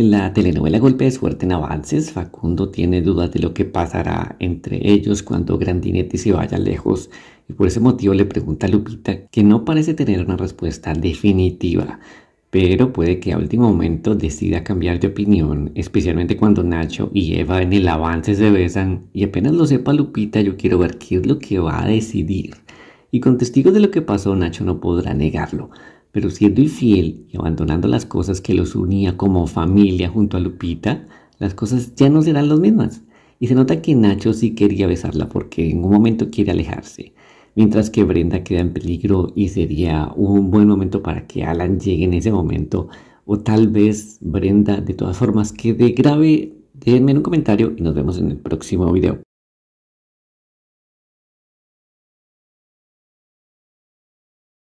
En la telenovela Golpe de Suerte en Avances, Facundo tiene dudas de lo que pasará entre ellos cuando Grandinetti se vaya lejos y por ese motivo le pregunta a Lupita que no parece tener una respuesta definitiva, pero puede que a último momento decida cambiar de opinión, especialmente cuando Nacho y Eva en el avance se besan y apenas lo sepa Lupita yo quiero ver qué es lo que va a decidir. Y con testigos de lo que pasó Nacho no podrá negarlo, pero siendo infiel y abandonando las cosas que los unía como familia junto a Lupita, las cosas ya no serán las mismas. Y se nota que Nacho sí quería besarla porque en un momento quiere alejarse, mientras que Brenda queda en peligro y sería un buen momento para que Alan llegue en ese momento. O tal vez Brenda de todas formas quede grave. Déjenme un comentario y nos vemos en el próximo video.